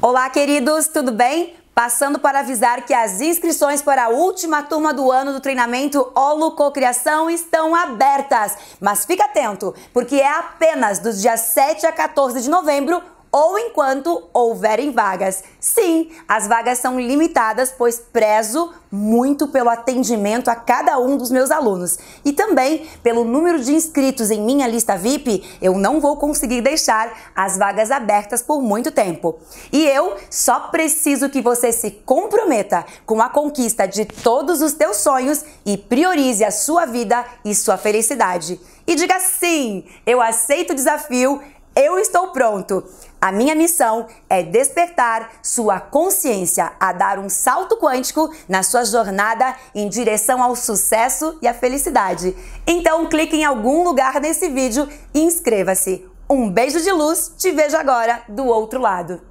Olá, queridos, tudo bem? Passando para avisar que as inscrições para a última turma do ano do treinamento Olo Cocriação estão abertas. Mas fica atento, porque é apenas dos dias 7 a 14 de novembro ou enquanto houverem vagas. Sim, as vagas são limitadas, pois prezo muito pelo atendimento a cada um dos meus alunos. E também, pelo número de inscritos em minha lista VIP, eu não vou conseguir deixar as vagas abertas por muito tempo. E eu só preciso que você se comprometa com a conquista de todos os teus sonhos e priorize a sua vida e sua felicidade. E diga sim, eu aceito o desafio, eu estou pronto. A minha missão é despertar sua consciência a dar um salto quântico na sua jornada em direção ao sucesso e à felicidade. Então clique em algum lugar nesse vídeo e inscreva-se. Um beijo de luz, te vejo agora do outro lado.